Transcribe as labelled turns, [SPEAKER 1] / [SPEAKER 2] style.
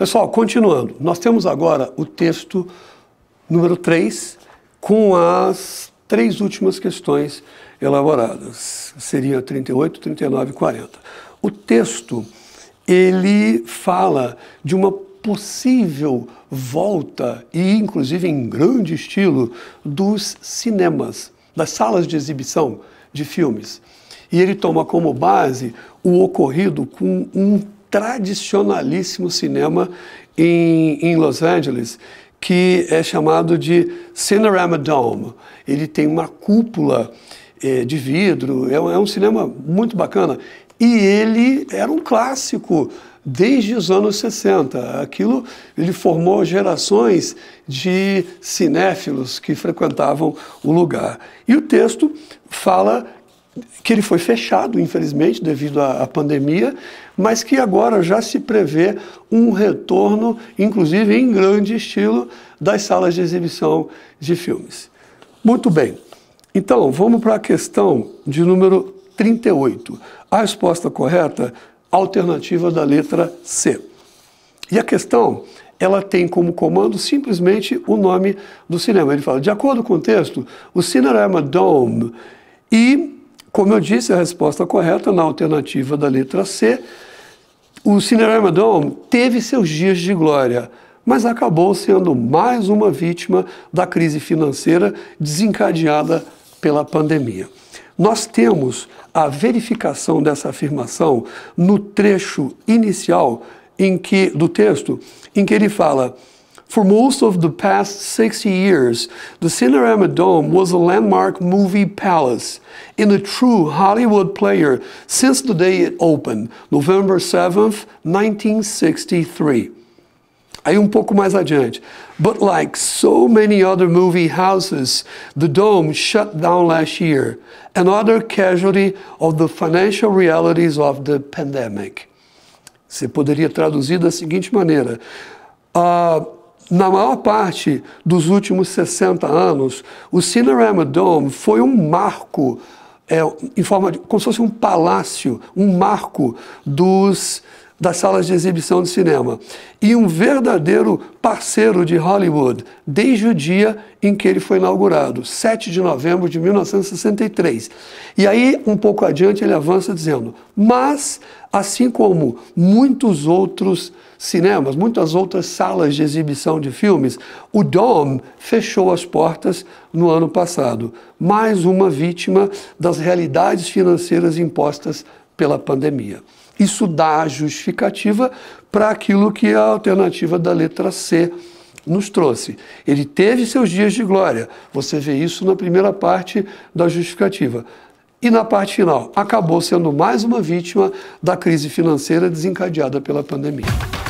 [SPEAKER 1] Pessoal, continuando, nós temos agora o texto número 3 com as três últimas questões elaboradas. Seria 38, 39 e 40. O texto ele fala de uma possível volta e inclusive em grande estilo dos cinemas, das salas de exibição de filmes. E ele toma como base o ocorrido com um tradicionalíssimo cinema em, em Los Angeles, que é chamado de Cinerama Dome. Ele tem uma cúpula é, de vidro, é, é um cinema muito bacana. E ele era um clássico desde os anos 60. Aquilo ele formou gerações de cinéfilos que frequentavam o lugar. E o texto fala que ele foi fechado, infelizmente, devido à, à, pandemia, mas que agora já se prevê um retorno, inclusive em grande estilo, das salas de exibição de filmes. Muito bem, então vamos para a questão de número 38. A resposta correta, alternativa da letra C. E a questão ela tem como comando simplesmente o nome do cinema. Ele fala, de acordo com o texto, o Cinerama Dome e como eu disse, a resposta correta na alternativa da letra C. O Cinerama Dome teve seus dias de glória, mas acabou sendo mais uma vítima da crise financeira desencadeada pela pandemia. Nós temos a verificação dessa afirmação no trecho inicial em que do texto em que ele fala For most of the past 60 years, the Cinerama Dome was a landmark movie palace in a true Hollywood player since the day it opened, November 7, 1963. Aí um pouco mais adiante. But like so many other movie houses, the dome shut down last year, another casualty of the financial realities of the pandemic. Você poderia traduzir da seguinte maneira: uh, na maior parte dos últimos 60 anos, o Cinerama Dome foi um marco, é, em forma de, como se fosse um palácio, um marco dos das salas de exibição de cinema e um verdadeiro parceiro de Hollywood desde o dia em que ele foi inaugurado, 7 de novembro de 1963. E aí, um pouco adiante, ele avança dizendo: Mas, assim como muitos outros cinemas, muitas outras salas de exibição de filmes, o Dom fechou as portas no ano passado. Mais uma vítima das realidades financeiras impostas pela pandemia. Isso dá a justificativa para aquilo que a alternativa da letra C nos trouxe. Ele teve seus dias de glória. Você vê isso na primeira parte da justificativa. E na parte final, acabou sendo mais uma vítima da crise financeira desencadeada pela pandemia.